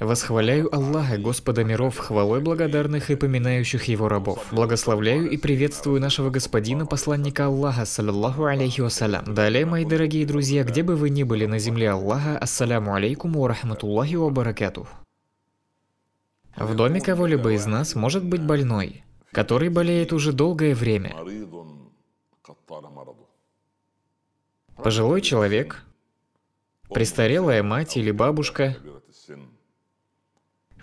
Восхваляю Аллаха, Господа миров, хвалой благодарных и поминающих Его рабов. Благословляю и приветствую нашего Господина, посланника Аллаха, саллаллаху алейхи вассалям. Далее, мои дорогие друзья, где бы вы ни были на земле Аллаха, ассаляму алейкум ва рахматуллахи ва баракатух. В доме кого-либо из нас может быть больной, который болеет уже долгое время. Пожилой человек, престарелая мать или бабушка –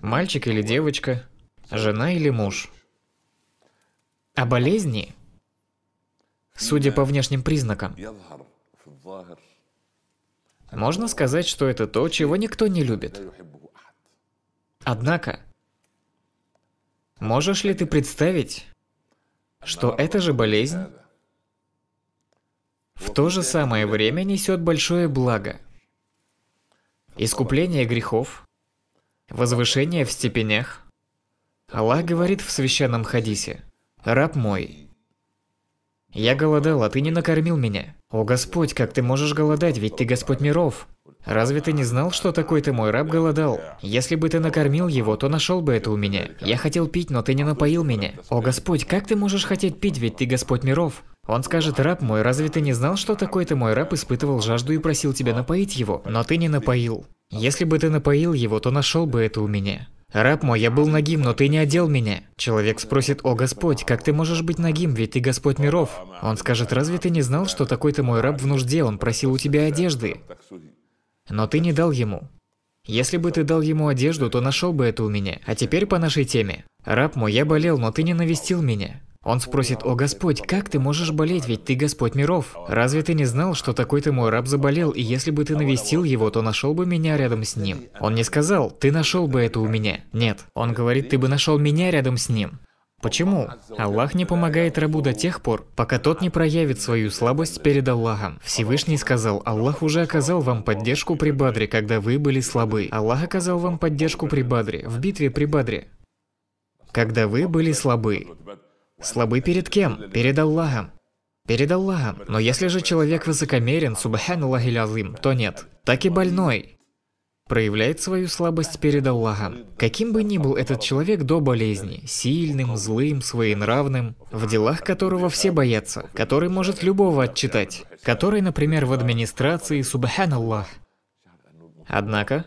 Мальчик или девочка? Жена или муж? а болезни? Судя по внешним признакам. Можно сказать, что это то, чего никто не любит. Однако, можешь ли ты представить, что эта же болезнь в то же самое время несет большое благо? Искупление грехов, Возвышение в степенях. Аллах говорит в священном хадисе. «Раб мой». «Я голодал, а ты не накормил меня. О Господь, как ты можешь голодать, ведь ты Господь миров. Разве ты не знал, что такой ты мой раб голодал? Если бы ты накормил его, то нашел бы это у меня. Я хотел пить, но ты не напоил меня. О Господь, как ты можешь хотеть пить, ведь ты Господь миров? Он скажет, раб мой, разве ты не знал, что такой ты мой раб испытывал жажду и просил тебя напоить его, но ты не напоил. Если бы ты напоил его, то нашел бы это у меня. Раб мой, я был нагим, но ты не одел меня. Человек спросит, о Господь, как ты можешь быть нагим, ведь ты Господь миров? Он скажет, разве ты не знал, что такой-то мой раб в нужде, он просил у тебя одежды? Но ты не дал ему. Если бы ты дал ему одежду, то нашел бы это у меня. А теперь по нашей теме. Раб мой, я болел, но ты не навестил меня. Он спросит, «О Господь, как ты можешь болеть, ведь ты Господь миров? Разве ты не знал, что такой ты мой раб заболел, и если бы ты навестил его, то нашел бы меня рядом с ним?» Он не сказал, «Ты нашел бы это у меня». Нет, он говорит, «Ты бы нашел меня рядом с ним». Почему? Аллах не помогает рабу до тех пор, пока тот не проявит свою слабость перед Аллахом. Всевышний сказал, Аллах уже оказал вам поддержку при Бадре, когда вы были слабы. Аллах оказал вам поддержку при Бадре, в битве при Бадре, когда вы были слабы. Слабы перед кем? Перед Аллахом. Перед Аллахом. Но если же человек высокомерен, субханаллахи лазим, то нет. Так и больной проявляет свою слабость перед Аллахом. Каким бы ни был этот человек до болезни, сильным, злым, своенравным, в делах которого все боятся, который может любого отчитать, который, например, в администрации, субханаллах. Однако,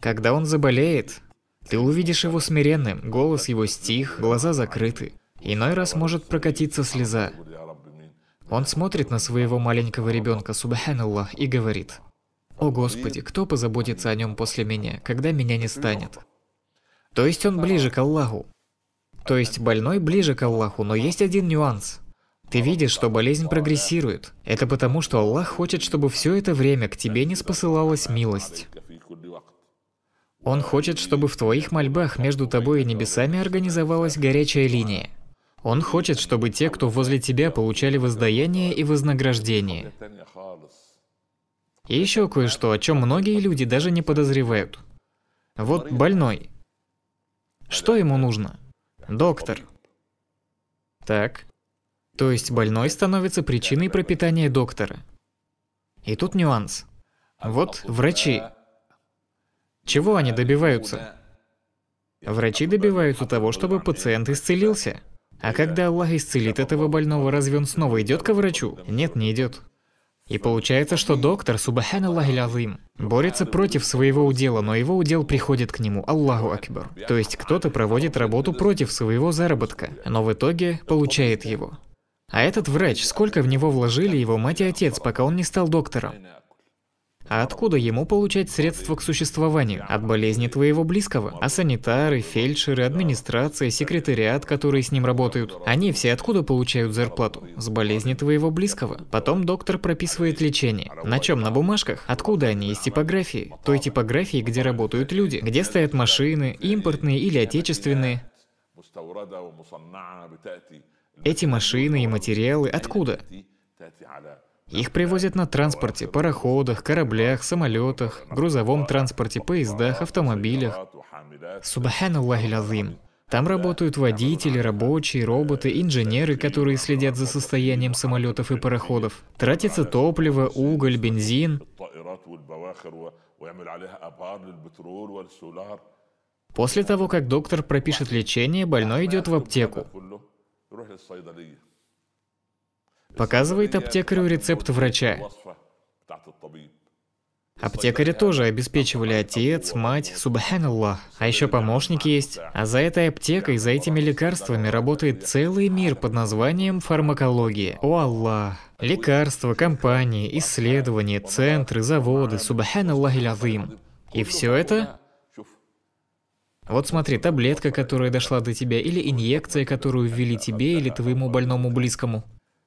когда он заболеет, ты увидишь его смиренным, голос его стих, глаза закрыты. Иной раз может прокатиться слеза. Он смотрит на своего маленького ребенка, субханаллах, и говорит, «О Господи, кто позаботится о нем после меня, когда меня не станет?» То есть он ближе к Аллаху. То есть больной ближе к Аллаху, но есть один нюанс. Ты видишь, что болезнь прогрессирует. Это потому, что Аллах хочет, чтобы все это время к тебе не спосылалась милость. Он хочет, чтобы в твоих мольбах между тобой и небесами организовалась горячая линия – он хочет, чтобы те, кто возле тебя, получали воздаяние и вознаграждение. И еще кое-что, о чем многие люди даже не подозревают. Вот больной. Что ему нужно? Доктор. Так. То есть больной становится причиной пропитания доктора. И тут нюанс. Вот врачи. Чего они добиваются? Врачи добиваются того, чтобы пациент исцелился. А когда Аллах исцелит этого больного, разве он снова идет к врачу? Нет, не идет. И получается, что доктор, субхан Аллах борется против своего удела, но его удел приходит к нему, Аллаху Акбар. То есть кто-то проводит работу против своего заработка, но в итоге получает его. А этот врач, сколько в него вложили его мать и отец, пока он не стал доктором? А откуда ему получать средства к существованию? От болезни твоего близкого? А санитары, фельдшеры, администрация, секретариат, которые с ним работают? Они все откуда получают зарплату? С болезни твоего близкого. Потом доктор прописывает лечение. На чем? На бумажках? Откуда они? Из типографии. Той типографии, где работают люди. Где стоят машины, импортные или отечественные. Эти машины и материалы откуда? Их привозят на транспорте, пароходах, кораблях, самолетах, грузовом транспорте, поездах, автомобилях. Субханаллахи лазим. Там работают водители, рабочие, роботы, инженеры, которые следят за состоянием самолетов и пароходов. Тратится топливо, уголь, бензин. После того, как доктор пропишет лечение, больной идет в аптеку. Показывает аптекарю рецепт врача. Аптекари тоже обеспечивали отец, мать, субханаллах, а еще помощник есть. А за этой аптекой, за этими лекарствами работает целый мир под названием фармакология. О Аллах! Лекарства, компании, исследования, центры, заводы, субханаллах илязым. И все это вот смотри, таблетка, которая дошла до тебя, или инъекция, которую ввели тебе или твоему больному близкому.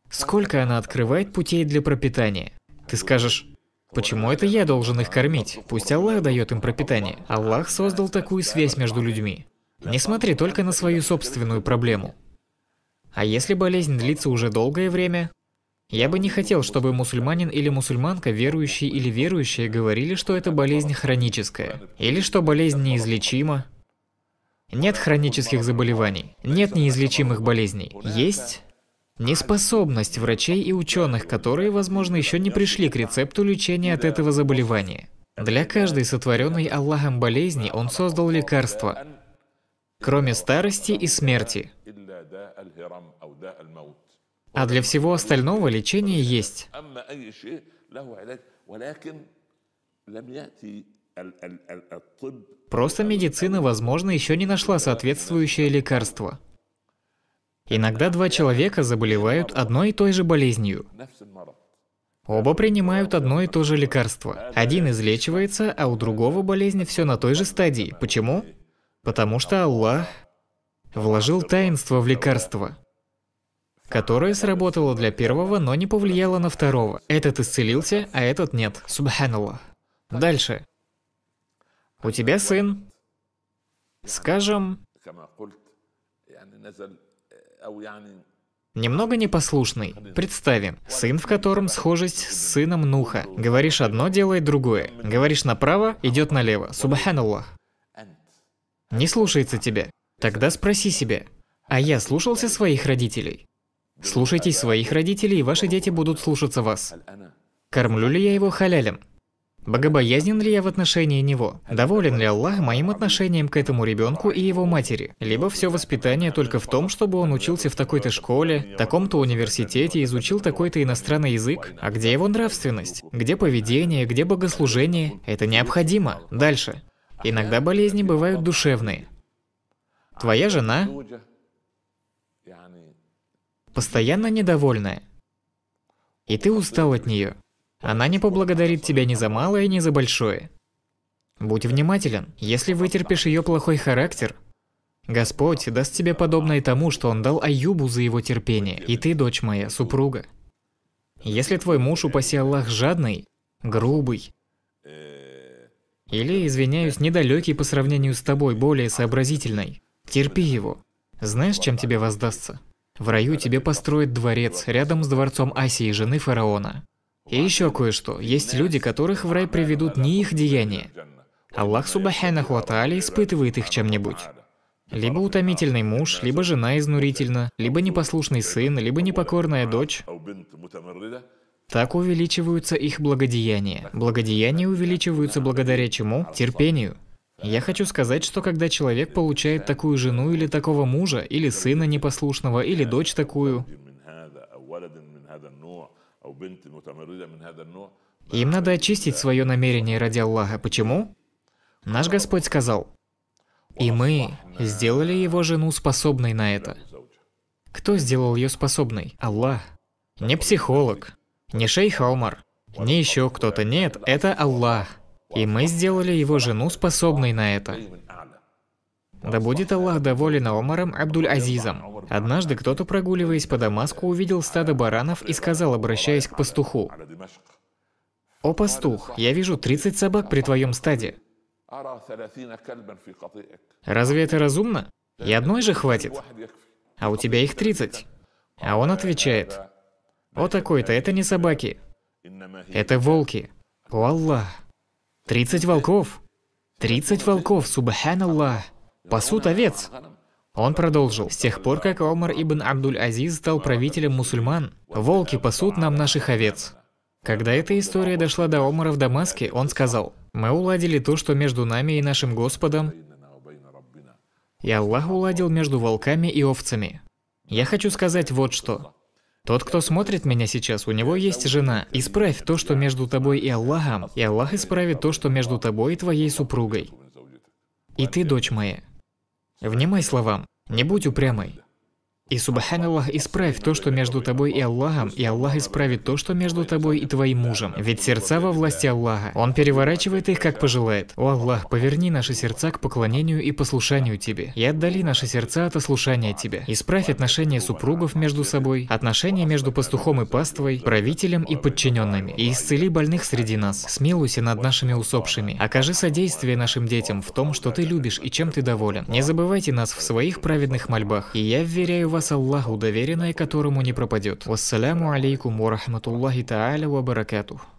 Сколько она открывает путей для пропитания? Ты скажешь, почему это я должен их кормить? Пусть Аллах дает им пропитание. Аллах создал такую связь между людьми. Не смотри только на свою собственную проблему. А если болезнь длится уже долгое время? Я бы не хотел, чтобы мусульманин или мусульманка, верующий или верующая, говорили, что это болезнь хроническая, или что болезнь неизлечима. Нет хронических заболеваний, нет неизлечимых болезней. Есть Неспособность врачей и ученых, которые, возможно, еще не пришли к рецепту лечения от этого заболевания. Для каждой сотворенной Аллахом болезни Он создал лекарства, кроме старости и смерти. А для всего остального лечение есть. Просто медицина, возможно, еще не нашла соответствующее лекарство. Иногда два человека заболевают одной и той же болезнью. Оба принимают одно и то же лекарство. Один излечивается, а у другого болезнь все на той же стадии. Почему? Потому что Аллах вложил таинство в лекарство, которое сработало для первого, но не повлияло на второго. Этот исцелился, а этот нет. Субханаллах. Дальше. У тебя сын, скажем, Немного непослушный. Представим, сын, в котором схожесть с сыном Нуха. Говоришь одно, делает другое. Говоришь направо, идет налево. Субханаллах. Не слушается тебя. Тогда спроси себя, а я слушался своих родителей? Слушайтесь своих родителей, и ваши дети будут слушаться вас. Кормлю ли я его халялем? Богобоязнен ли я в отношении него? Доволен ли Аллах моим отношением к этому ребенку и его матери? Либо все воспитание только в том, чтобы он учился в такой-то школе, таком-то университете, изучил такой-то иностранный язык? А где его нравственность? Где поведение? Где богослужение? Это необходимо. Дальше. Иногда болезни бывают душевные. Твоя жена постоянно недовольная, и ты устал от нее. Она не поблагодарит тебя ни за малое, ни за большое. Будь внимателен, если вытерпишь ее плохой характер, Господь даст тебе подобное тому, что Он дал Аюбу за его терпение, и ты, дочь моя, супруга. Если твой муж, упаси Аллах, жадный, грубый, или, извиняюсь, недалекий по сравнению с тобой, более сообразительный, терпи его. Знаешь, чем тебе воздастся? В раю тебе построят дворец рядом с дворцом Асии, жены фараона. И еще кое-что. Есть люди, которых в рай приведут не их деяния. Аллах Субханаху Ата'аля испытывает их чем-нибудь. Либо утомительный муж, либо жена изнурительно, либо непослушный сын, либо непокорная дочь. Так увеличиваются их благодеяния. Благодеяния увеличиваются благодаря чему? Терпению. Я хочу сказать, что когда человек получает такую жену или такого мужа, или сына непослушного, или дочь такую, а ну, Им надо очистить свое намерение ради Аллаха. Почему? Наш Господь сказал, «И мы сделали его жену способной на это». Кто сделал ее способной? Аллах. Не психолог, не шейх Алмар, не еще кто-то. Нет, это Аллах. И мы сделали его жену способной на это. Да будет Аллах доволен Омаром Абдуль-Азизом. Однажды кто-то, прогуливаясь по Дамаску, увидел стадо баранов и сказал, обращаясь к пастуху, «О, пастух, я вижу 30 собак при твоем стаде. Разве это разумно? И одной же хватит. А у тебя их 30. А он отвечает, «О, такой-то, это не собаки. Это волки. О, Аллах! 30 волков! 30 волков, субханаллах!» пасут овец. Он продолжил. С тех пор, как Омар ибн Абдуль-Азиз стал правителем мусульман, волки пасут нам наших овец. Когда эта история дошла до Омара в Дамаске, он сказал, «Мы уладили то, что между нами и нашим Господом, и Аллах уладил между волками и овцами». Я хочу сказать вот что. Тот, кто смотрит меня сейчас, у него есть жена. Исправь то, что между тобой и Аллахом, и Аллах исправит то, что между тобой и твоей супругой. И ты, дочь моя, Внимай словам, не будь упрямой. И Субхан Аллах исправь то, что между тобой и Аллахом, и Аллах исправит то, что между тобой и твоим мужем. Ведь сердца во власти Аллаха. Он переворачивает их, как пожелает. О Аллах, поверни наши сердца к поклонению и послушанию Тебе. И отдали наши сердца от ослушания Тебе. Исправь отношения супругов между собой, отношения между пастухом и паствой, правителем и подчиненными. И исцели больных среди нас. Смилуйся над нашими усопшими. Окажи содействие нашим детям в том, что ты любишь и чем ты доволен. Не забывайте нас в своих праведных мольбах. И я вверяю вас Аллах уверенное, которому не пропадет. Вассаляму алейкум ва рахматуллахи тааля ва баракатух.